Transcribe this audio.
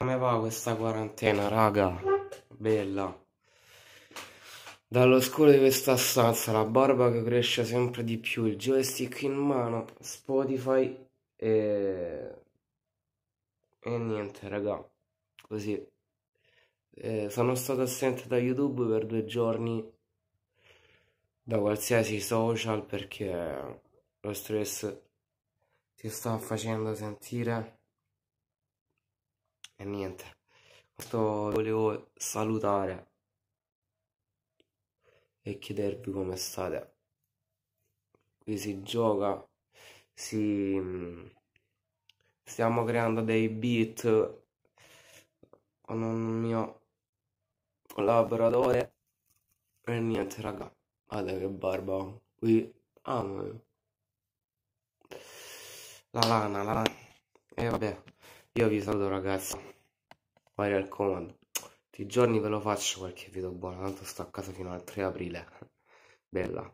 Come va questa quarantena, raga? Bella. Dallo scuro di questa stanza, la barba che cresce sempre di più, il joystick in mano, Spotify e... E niente, raga. Così. Eh, sono stato assente da YouTube per due giorni da qualsiasi social perché lo stress si sta facendo sentire e niente, questo volevo salutare e chiedervi come state. Qui si gioca, si... stiamo creando dei beat con un mio collaboratore e niente raga, guarda che barba Qui amo ah, la lana, la lana. E vabbè, io vi saluto ragazzi ma mi raccomando tutti i giorni ve lo faccio qualche video buono tanto sto a casa fino al 3 aprile bella